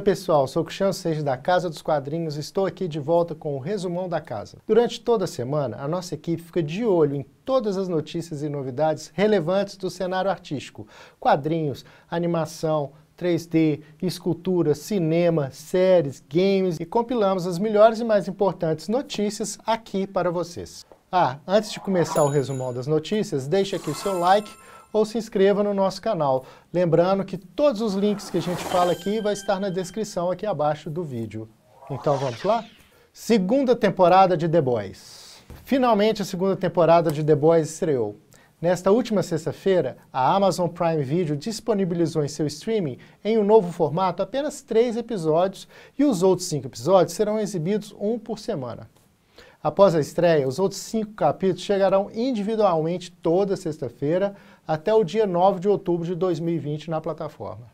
Oi pessoal, sou o Cristiano Seixas da Casa dos Quadrinhos e estou aqui de volta com o resumão da casa. Durante toda a semana, a nossa equipe fica de olho em todas as notícias e novidades relevantes do cenário artístico: quadrinhos, animação, 3D, escultura, cinema, séries, games e compilamos as melhores e mais importantes notícias aqui para vocês. Ah, antes de começar o resumão das notícias, deixe aqui o seu like ou se inscreva no nosso canal. Lembrando que todos os links que a gente fala aqui vai estar na descrição aqui abaixo do vídeo. Então vamos lá? Segunda temporada de The Boys. Finalmente a segunda temporada de The Boys estreou. Nesta última sexta-feira, a Amazon Prime Video disponibilizou em seu streaming, em um novo formato, apenas três episódios e os outros cinco episódios serão exibidos um por semana. Após a estreia, os outros cinco capítulos chegarão individualmente toda sexta-feira até o dia 9 de outubro de 2020 na plataforma.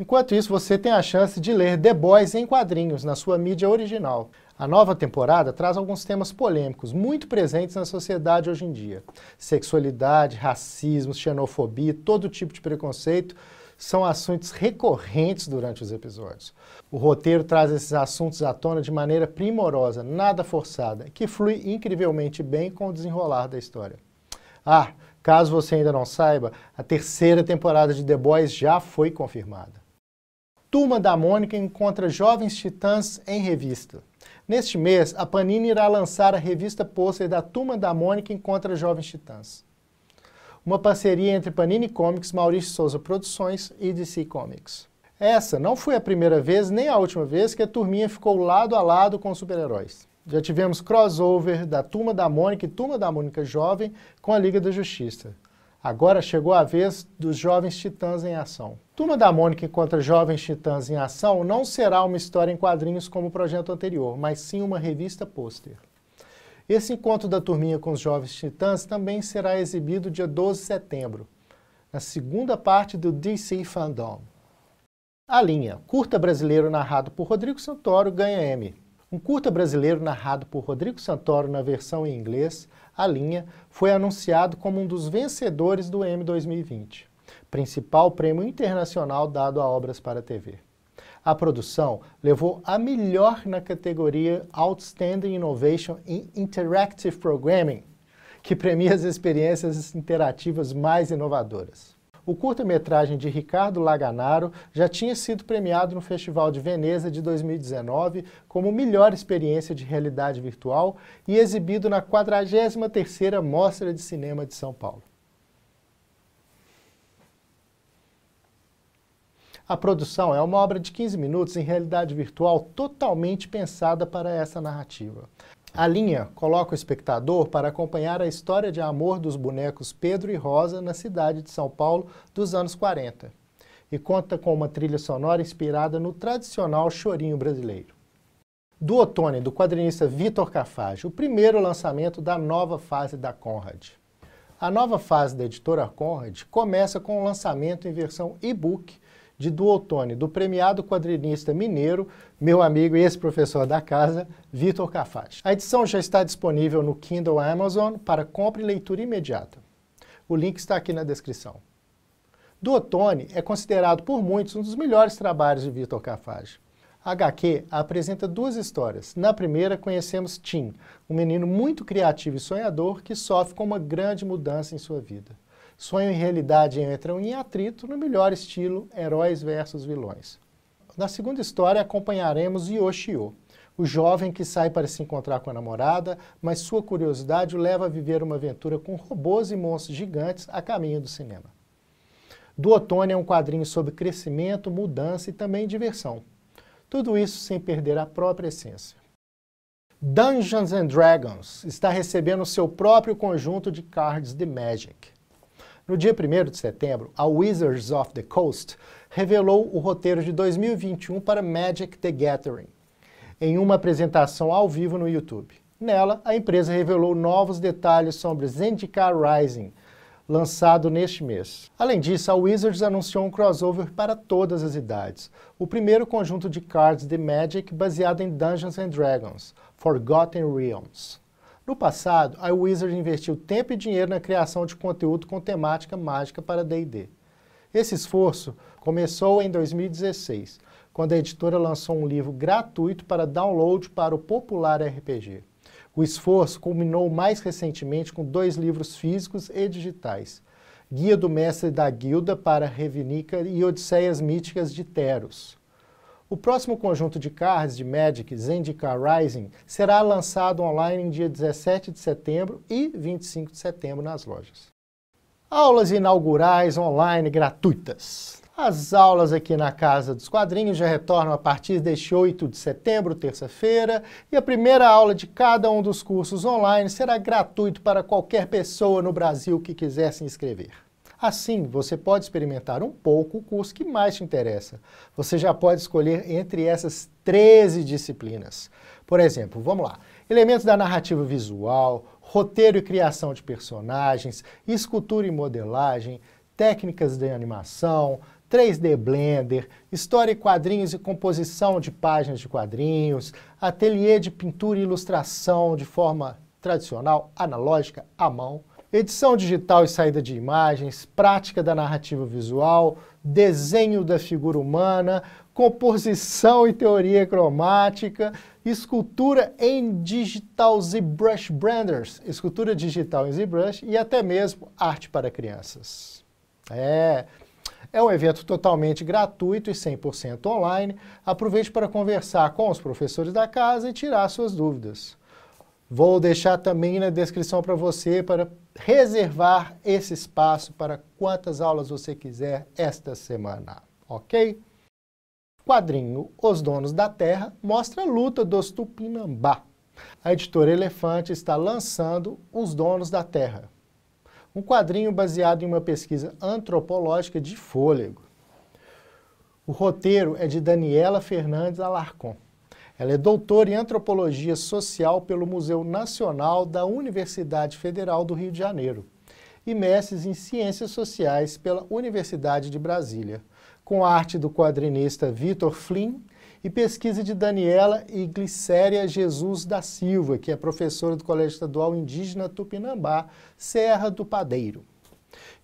Enquanto isso, você tem a chance de ler The Boys em quadrinhos na sua mídia original. A nova temporada traz alguns temas polêmicos muito presentes na sociedade hoje em dia. Sexualidade, racismo, xenofobia, todo tipo de preconceito são assuntos recorrentes durante os episódios. O roteiro traz esses assuntos à tona de maneira primorosa, nada forçada, que flui incrivelmente bem com o desenrolar da história. Ah, Caso você ainda não saiba, a terceira temporada de The Boys já foi confirmada. Turma da Mônica encontra jovens titãs em revista. Neste mês, a Panini irá lançar a revista pôster da Turma da Mônica encontra jovens titãs. Uma parceria entre Panini Comics, Maurício Souza Produções e DC Comics. Essa não foi a primeira vez nem a última vez que a turminha ficou lado a lado com super-heróis. Já tivemos crossover da Turma da Mônica e Turma da Mônica Jovem com a Liga da Justiça. Agora chegou a vez dos Jovens Titãs em Ação. Turma da Mônica encontra Jovens Titãs em Ação não será uma história em quadrinhos como o projeto anterior, mas sim uma revista pôster. Esse encontro da turminha com os Jovens Titãs também será exibido dia 12 de setembro, na segunda parte do DC Fandom. A linha Curta Brasileiro narrado por Rodrigo Santoro ganha M. Um curta brasileiro narrado por Rodrigo Santoro na versão em inglês, A Linha, foi anunciado como um dos vencedores do M 2020, principal prêmio internacional dado a obras para a TV. A produção levou a melhor na categoria Outstanding Innovation in Interactive Programming, que premia as experiências interativas mais inovadoras o curta-metragem de Ricardo Laganaro já tinha sido premiado no Festival de Veneza de 2019 como melhor experiência de realidade virtual e exibido na 43ª Mostra de Cinema de São Paulo. A produção é uma obra de 15 minutos em realidade virtual totalmente pensada para essa narrativa. A linha coloca o espectador para acompanhar a história de amor dos bonecos Pedro e Rosa na cidade de São Paulo dos anos 40 e conta com uma trilha sonora inspirada no tradicional chorinho brasileiro. Do Otone, do quadrinista Vitor Cafage, o primeiro lançamento da nova fase da Conrad. A nova fase da editora Conrad começa com o lançamento em versão e-book de Duotone, do premiado quadrinista mineiro, meu amigo e ex-professor da casa, Vitor Cafati. A edição já está disponível no Kindle Amazon para compra e leitura imediata. O link está aqui na descrição. Duotone é considerado por muitos um dos melhores trabalhos de Vitor Cafage. A HQ apresenta duas histórias. Na primeira, conhecemos Tim, um menino muito criativo e sonhador que sofre com uma grande mudança em sua vida. Sonho e realidade entram em atrito no melhor estilo heróis versus vilões. Na segunda história acompanharemos Yoshio, o jovem que sai para se encontrar com a namorada, mas sua curiosidade o leva a viver uma aventura com robôs e monstros gigantes a caminho do cinema. Do Outono é um quadrinho sobre crescimento, mudança e também diversão. Tudo isso sem perder a própria essência. Dungeons and Dragons está recebendo seu próprio conjunto de cards de Magic. No dia 1 de setembro, a Wizards of the Coast revelou o roteiro de 2021 para Magic the Gathering, em uma apresentação ao vivo no YouTube. Nela, a empresa revelou novos detalhes sobre Zendikar Rising, lançado neste mês. Além disso, a Wizards anunciou um crossover para todas as idades. O primeiro conjunto de cards de Magic baseado em Dungeons and Dragons, Forgotten Realms. No passado, a Wizard investiu tempo e dinheiro na criação de conteúdo com temática mágica para D&D. Esse esforço começou em 2016, quando a editora lançou um livro gratuito para download para o popular RPG. O esforço culminou mais recentemente com dois livros físicos e digitais. Guia do Mestre da Guilda para Revinica e Odisseias Míticas de Teros. O próximo conjunto de cards de Magic Zendikar Rising será lançado online em dia 17 de setembro e 25 de setembro nas lojas. Aulas inaugurais online gratuitas. As aulas aqui na Casa dos Quadrinhos já retornam a partir deste 8 de setembro, terça-feira, e a primeira aula de cada um dos cursos online será gratuito para qualquer pessoa no Brasil que quiser se inscrever. Assim, você pode experimentar um pouco o curso que mais te interessa. Você já pode escolher entre essas 13 disciplinas. Por exemplo, vamos lá: elementos da narrativa visual, roteiro e criação de personagens, escultura e modelagem, técnicas de animação, 3D Blender, história e quadrinhos e composição de páginas de quadrinhos, ateliê de pintura e ilustração de forma tradicional, analógica, à mão, edição digital e saída de imagens, prática da narrativa visual, desenho da figura humana, composição e teoria cromática, escultura em digital ZBrush Branders, escultura digital em ZBrush e até mesmo arte para crianças. É, é um evento totalmente gratuito e 100% online. Aproveite para conversar com os professores da casa e tirar suas dúvidas. Vou deixar também na descrição para você para reservar esse espaço para quantas aulas você quiser esta semana, ok? Quadrinho Os Donos da Terra mostra a luta dos Tupinambá. A editora Elefante está lançando Os Donos da Terra, um quadrinho baseado em uma pesquisa antropológica de fôlego. O roteiro é de Daniela Fernandes Alarcon. Ela é doutora em antropologia social pelo Museu Nacional da Universidade Federal do Rio de Janeiro e mestres em Ciências Sociais pela Universidade de Brasília, com arte do quadrinista Vitor Flynn e pesquisa de Daniela e Glicéria Jesus da Silva, que é professora do Colégio Estadual Indígena Tupinambá, Serra do Padeiro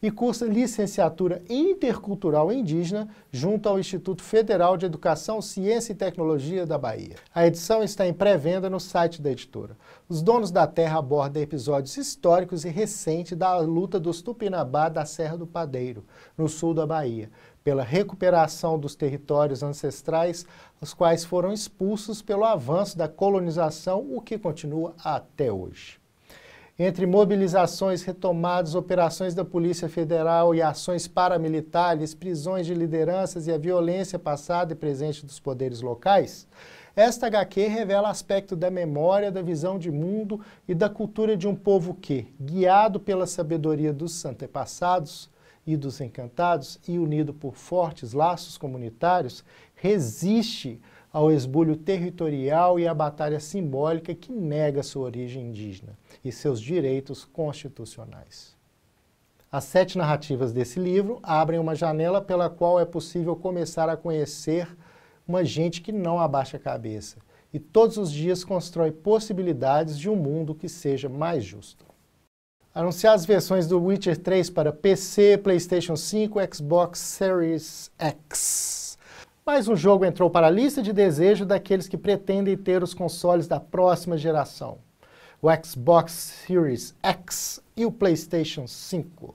e cursa licenciatura intercultural indígena junto ao Instituto Federal de Educação, Ciência e Tecnologia da Bahia. A edição está em pré-venda no site da editora. Os Donos da Terra aborda episódios históricos e recentes da luta dos Tupinambá da Serra do Padeiro, no sul da Bahia, pela recuperação dos territórios ancestrais, os quais foram expulsos pelo avanço da colonização, o que continua até hoje. Entre mobilizações, retomadas, operações da Polícia Federal e ações paramilitares, prisões de lideranças e a violência passada e presente dos poderes locais, esta HQ revela aspecto da memória, da visão de mundo e da cultura de um povo que, guiado pela sabedoria dos antepassados e dos encantados e unido por fortes laços comunitários, resiste ao esbulho territorial e à batalha simbólica que nega sua origem indígena e seus direitos constitucionais. As sete narrativas desse livro abrem uma janela pela qual é possível começar a conhecer uma gente que não abaixa a cabeça e todos os dias constrói possibilidades de um mundo que seja mais justo. Anunciar as versões do Witcher 3 para PC, PlayStation 5, Xbox Series X. Mais um jogo entrou para a lista de desejo daqueles que pretendem ter os consoles da próxima geração: o Xbox Series X e o PlayStation 5.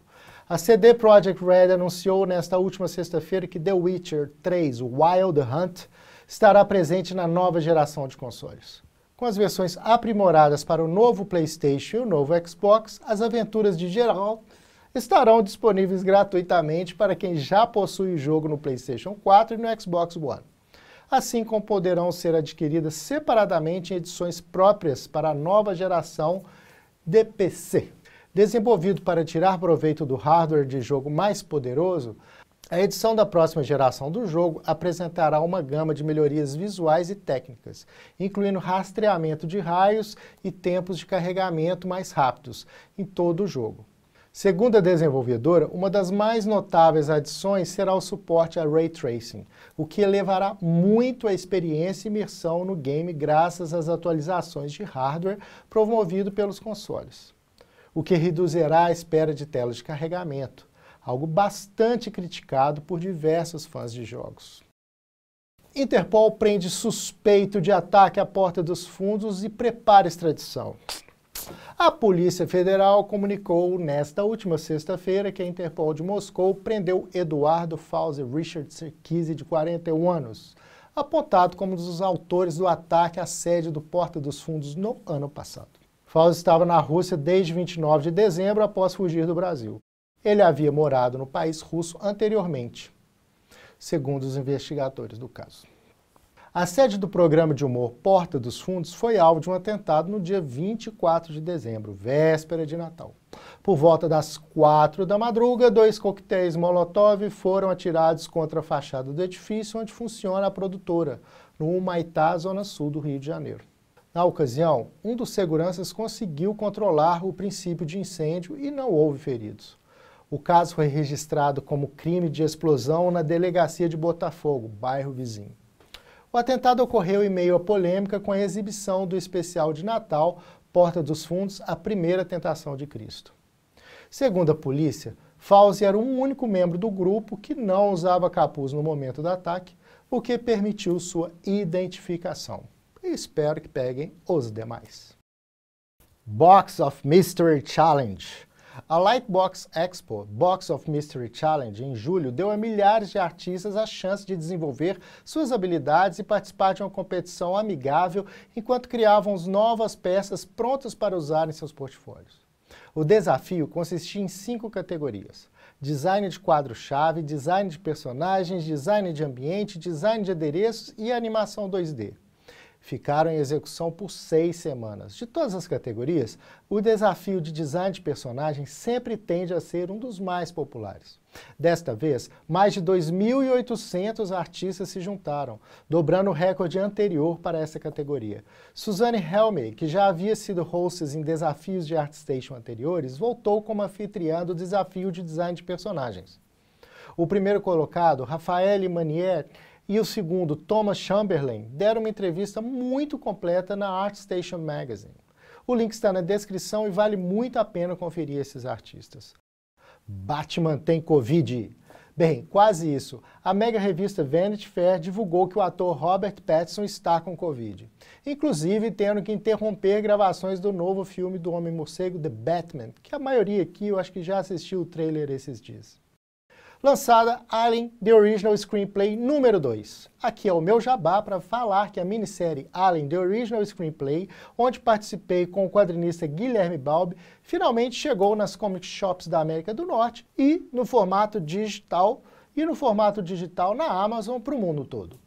A CD Projekt Red anunciou nesta última sexta-feira que The Witcher 3 Wild Hunt estará presente na nova geração de consoles. Com as versões aprimoradas para o novo PlayStation e o novo Xbox, as aventuras de Geralt estarão disponíveis gratuitamente para quem já possui o jogo no PlayStation 4 e no Xbox One. Assim como poderão ser adquiridas separadamente em edições próprias para a nova geração de PC. Desenvolvido para tirar proveito do hardware de jogo mais poderoso, a edição da próxima geração do jogo apresentará uma gama de melhorias visuais e técnicas, incluindo rastreamento de raios e tempos de carregamento mais rápidos em todo o jogo. Segundo a desenvolvedora, uma das mais notáveis adições será o suporte a Ray Tracing, o que elevará muito a experiência e imersão no game graças às atualizações de hardware promovido pelos consoles, o que reduzirá a espera de tela de carregamento, algo bastante criticado por diversos fãs de jogos. Interpol prende suspeito de ataque à porta dos fundos e prepara extradição. A Polícia Federal comunicou nesta última sexta-feira que a Interpol de Moscou prendeu Eduardo Fauzi Richard Serkise, de 41 anos, apontado como um dos autores do ataque à sede do Porta dos Fundos no ano passado. Fauzi estava na Rússia desde 29 de dezembro após fugir do Brasil. Ele havia morado no país russo anteriormente, segundo os investigadores do caso. A sede do programa de humor Porta dos Fundos foi alvo de um atentado no dia 24 de dezembro, véspera de Natal. Por volta das quatro da madruga, dois coquetéis Molotov foram atirados contra a fachada do edifício onde funciona a produtora, no Humaitá, zona sul do Rio de Janeiro. Na ocasião, um dos seguranças conseguiu controlar o princípio de incêndio e não houve feridos. O caso foi registrado como crime de explosão na delegacia de Botafogo, bairro vizinho. O atentado ocorreu em meio à polêmica com a exibição do especial de Natal Porta dos Fundos, a primeira tentação de Cristo. Segundo a polícia, Fauzi era o único membro do grupo que não usava capuz no momento do ataque, o que permitiu sua identificação. espero que peguem os demais. Box of Mystery Challenge a Lightbox Expo, Box of Mystery Challenge, em julho, deu a milhares de artistas a chance de desenvolver suas habilidades e participar de uma competição amigável enquanto criavam novas peças prontas para usar em seus portfólios. O desafio consistia em cinco categorias design de quadro-chave, design de personagens, design de ambiente, design de adereços e animação 2D ficaram em execução por seis semanas. De todas as categorias, o desafio de design de personagem sempre tende a ser um dos mais populares. Desta vez, mais de 2.800 artistas se juntaram, dobrando o recorde anterior para essa categoria. Suzanne Helme, que já havia sido hostess em desafios de ArtStation anteriores, voltou como anfitriã do desafio de design de personagens. O primeiro colocado, Rafael Manier, e o segundo, Thomas Chamberlain, deram uma entrevista muito completa na ArtStation Magazine. O link está na descrição e vale muito a pena conferir esses artistas. Batman tem Covid. Bem, quase isso. A mega revista Vanity Fair divulgou que o ator Robert Pattinson está com Covid, inclusive tendo que interromper gravações do novo filme do Homem-Morcego, The Batman, que a maioria aqui eu acho que já assistiu o trailer esses dias lançada Alien The Original Screenplay número 2. Aqui é o meu jabá para falar que a minissérie Alien The Original Screenplay, onde participei com o quadrinista Guilherme Balbi, finalmente chegou nas comic shops da América do Norte e no formato digital e no formato digital na Amazon para o mundo todo.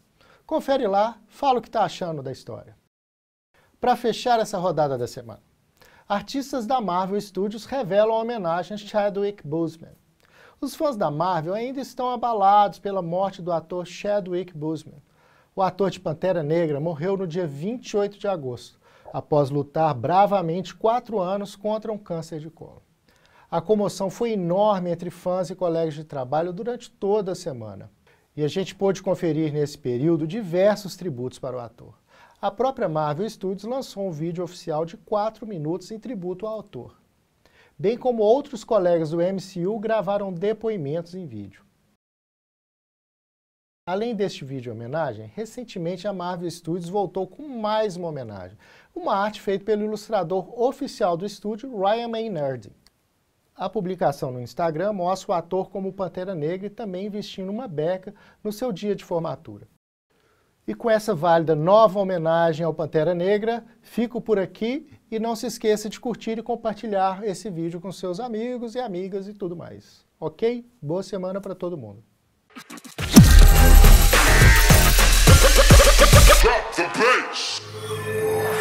Confere lá, fala o que está achando da história. Para fechar essa rodada da semana, artistas da Marvel Studios revelam homenagem a Chadwick Boseman. Os fãs da Marvel ainda estão abalados pela morte do ator Chadwick Boseman. O ator de Pantera Negra morreu no dia 28 de agosto, após lutar bravamente quatro anos contra um câncer de colo. A comoção foi enorme entre fãs e colegas de trabalho durante toda a semana. E a gente pôde conferir nesse período diversos tributos para o ator. A própria Marvel Studios lançou um vídeo oficial de 4 minutos em tributo ao autor bem como outros colegas do MCU gravaram depoimentos em vídeo. Além deste vídeo homenagem, recentemente a Marvel Studios voltou com mais uma homenagem, uma arte feita pelo ilustrador oficial do estúdio, Ryan Maynard. A publicação no Instagram mostra o ator como Pantera Negra e também vestindo uma beca no seu dia de formatura. E com essa válida nova homenagem ao Pantera Negra, fico por aqui e não se esqueça de curtir e compartilhar esse vídeo com seus amigos e amigas e tudo mais. Ok? Boa semana para todo mundo. Drop the bass.